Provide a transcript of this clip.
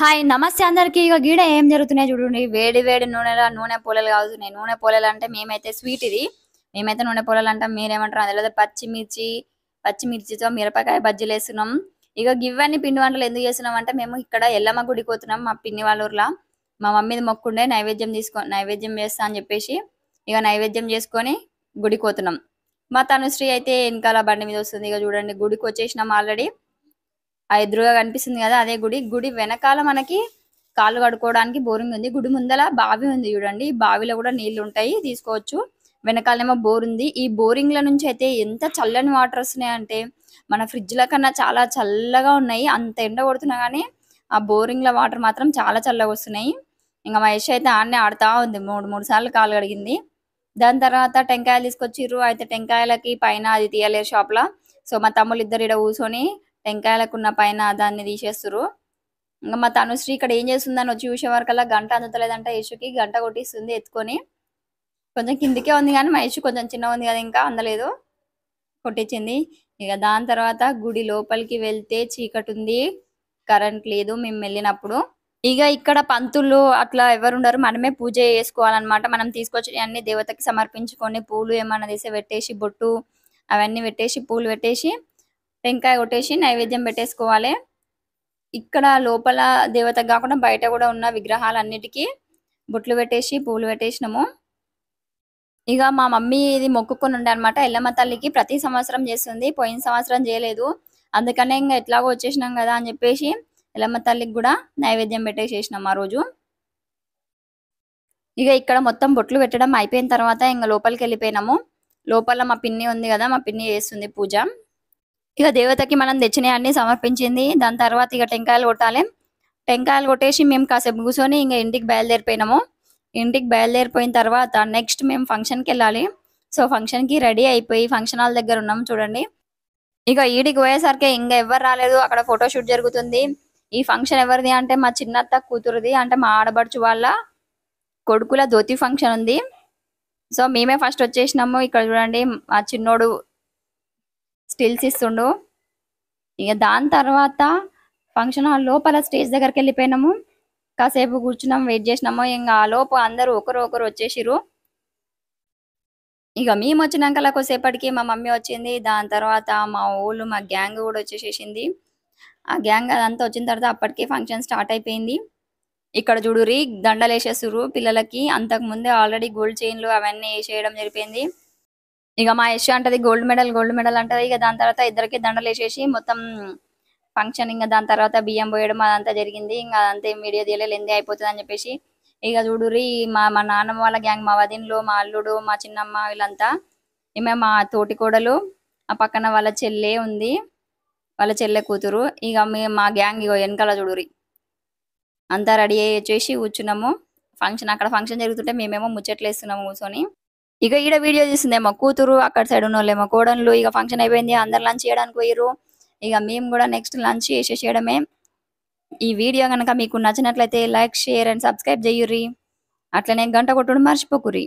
hi నమస్తే అందరికి ఇక గీడ ఏం జరుగుతున్నాయి చూడండి వేడి వేడి నూనె నూనె పొలలు కాదు నూనె పొలలు అంటే మేమైతే స్వీట్ ఇది మేమైతే నూనె పొలలు అంటాం మీరేమంటారు అందులో పచ్చిమిర్చి పచ్చిమిర్చితో మిరపకాయ బజ్జీలు వేస్తున్నాం ఇక గివ్వని పిండి వంటలు ఎందుకు చేస్తున్నాం అంటే మేము ఇక్కడ ఎల్లమ్మ గుడికి పోతున్నాం మా పిన్ని వాళ్ళ మా మమ్మీది మొక్కుండే నైవేద్యం తీసుకొని నైవేద్యం చేస్తా అని చెప్పేసి ఇక నైవేద్యం చేసుకొని గుడికి పోతున్నాం మా తనుశ్రీ అయితే వెనకాల బండి మీద వస్తుంది ఇక చూడండి గుడికి వచ్చేసినాం ఆల్రెడీ ఆ ఎదురుగా కనిపిస్తుంది కదా అదే గుడి గుడి వెనకాల మనకి కాళ్ళు కడుక్కోవడానికి బోరింగ్ ఉంది గుడి ముందల బావి ఉంది చూడండి ఈ బావిలో కూడా నీళ్లు ఉంటాయి తీసుకోవచ్చు వెనకాలేమో బోర్ ఉంది ఈ బోరింగ్ల నుంచి అయితే ఎంత చల్లని వాటర్ వస్తున్నాయి అంటే మన ఫ్రిడ్జ్ల కన్నా చాలా చల్లగా ఉన్నాయి అంత ఎండ కొడుతున్నా కానీ ఆ బోరింగ్ల వాటర్ మాత్రం చాలా చల్లగా వస్తున్నాయి ఇంకా మా అయితే ఆడనే ఆడుతూ ఉంది మూడు మూడు సార్లు కాలు కడిగింది దాని తర్వాత టెంకాయలు తీసుకొచ్చిర్రు అయితే టెంకాయలకి పైన అది తీయలేరు షాప్లో సో మా తమ్ముళ్ళు ఇద్దరు ఇక్కడ కూర్చొని టెంకాయలకు ఉన్న పైన దాన్ని తీసేస్తారు ఇంకా మా తనుశ్రీ ఇక్కడ ఏం చేస్తుందని వచ్చి అలా గంట అందుతలేదంట యేసుకి గంట కొట్టిస్తుంది ఎత్తుకొని కొంచెం కిందికే ఉంది కానీ మా యేసు కొంచెం చిన్న ఉంది కదా ఇంకా అందలేదు కొట్టించింది ఇక దాని తర్వాత గుడి లోపలికి వెళ్తే చీకటి ఉంది కరెంట్ లేదు మేము వెళ్ళినప్పుడు ఇక ఇక్కడ పంతులు అట్లా ఎవరు ఉండరు మనమే పూజ చేసుకోవాలన్నమాట మనం తీసుకొచ్చి అన్ని దేవతకి సమర్పించుకొని పూలు ఏమన్నా తీసి పెట్టేసి బొట్టు అవన్నీ పెట్టేసి పూలు పెట్టేసి టెంకాయ కొట్టేసి నైవేద్యం పెట్టేసుకోవాలి ఇక్కడ లోపల దేవత కాకుండా బయట కూడా ఉన్న విగ్రహాలన్నిటికీ బొట్లు పెట్టేసి పూలు పెట్టేసినాము ఇక మా మమ్మీ ఇది మొక్కుకొని ఉండే అనమాట ఎల్లమ్మ తల్లికి ప్రతి సంవత్సరం చేస్తుంది పోయిన సంవత్సరం చేయలేదు అందుకనే ఇంకా ఎట్లాగో వచ్చేసినాం కదా అని చెప్పేసి ఎల్లమ్మ తల్లికి కూడా నైవేద్యం పెట్టేసేసినాం ఆ రోజు ఇక ఇక్కడ మొత్తం బొట్లు పెట్టడం అయిపోయిన తర్వాత ఇంకా లోపలికి వెళ్ళిపోయినాము లోపల మా పిన్ని ఉంది కదా మా పిన్ని చేస్తుంది పూజ ఇక దేవతకి మనం తెచ్చినవి అన్ని సమర్పించింది దాని తర్వాత ఇక టెంకాయలు కొట్టాలి టెంకాయలు కొట్టేసి మేము కాసేపు కూర్చొని ఇంకా ఇంటికి బయలుదేరిపోయినాము ఇంటికి బయలుదేరిపోయిన తర్వాత నెక్స్ట్ మేము ఫంక్షన్కి వెళ్ళాలి సో ఫంక్షన్కి రెడీ అయిపోయి ఫంక్షన్ హాల్ దగ్గర ఉన్నాము చూడండి ఇక ఈడికి పోయేసరికి ఇంకా ఎవరు రాలేదు అక్కడ ఫోటోషూట్ జరుగుతుంది ఈ ఫంక్షన్ ఎవరిది అంటే మా చిన్నత్త కూతురుది అంటే మా ఆడబడుచు వాళ్ళ కొడుకుల ధోతి ఫంక్షన్ ఉంది సో మేమే ఫస్ట్ వచ్చేసినాము ఇక్కడ చూడండి మా చిన్నోడు స్టిల్స్ ఇస్తుండు ఇక దాని తర్వాత ఫంక్షన్ హాల్ లోపల స్టేజ్ దగ్గరికి వెళ్ళిపోయినాము కాసేపు కూర్చున్నాము వెయిట్ చేసినాము ఇంకా ఆ లోపు అందరూ ఒకరు ఒకరు వచ్చేసిరు ఇక మేము వచ్చినాక కొద్దిసేపటికి మా మమ్మీ వచ్చింది దాని తర్వాత మా ఊళ్ళు మా గ్యాంగ్ కూడా వచ్చేసేసింది ఆ గ్యాంగ్ అదంతా వచ్చిన తర్వాత అప్పటికే ఫంక్షన్ స్టార్ట్ అయిపోయింది ఇక్కడ చూడు రీ దండలు వేసేసారు పిల్లలకి అంతకుముందే ఆల్రెడీ గోల్డ్ చైన్లు అవన్నీ వేసేయడం జరిపోయింది ఇక మా యశ్ అంటది గోల్డ్ మెడల్ గోల్డ్ మెడల్ అంటది ఇక దాని తర్వాత ఇద్దరికి దండలు వేసేసి మొత్తం ఫంక్షన్ ఇంకా దాని తర్వాత బియ్యం పోయడం అదంతా జరిగింది ఇంకా అదంతా మీడియా తీయలేదు ఎందుకు అయిపోతుంది అని చెప్పేసి ఇక చూడురి మా మా నాన్నమ్మ వాళ్ళ గ్యాంగ్ మా వదిన్లు మా అల్లుడు మా చిన్నమ్మ వీళ్ళంతా ఈమె మా తోటి కోడలు ఆ పక్కన వాళ్ళ చెల్లె ఉంది వాళ్ళ చెల్లె కూతురు ఇక మా గ్యాంగ్ ఇగో వెనకాల చూడురి అంతా రెడీ అయ్యి వచ్చేసి కూర్చున్నాము ఫంక్షన్ అక్కడ ఫంక్షన్ జరుగుతుంటే మేమేమో ముచ్చట్లు వేస్తున్నాము కూర్చొని ఇక ఈడ వీడియో తీసింది మా కూతురు అక్కడ సైడ్ ఉన్న మా కోడన్లు ఇక ఫంక్షన్ అయిపోయింది అందరు లంచ్ చేయడానికి పోయిర్రు ఇక మేము కూడా నెక్స్ట్ లంచ్ చేసేసేయడమే ఈ వీడియో కనుక మీకు నచ్చినట్లయితే లైక్ షేర్ అండ్ సబ్స్క్రైబ్ చేయుర్రి అట్లనే గంట కొట్టుడు మర్చిపోకురి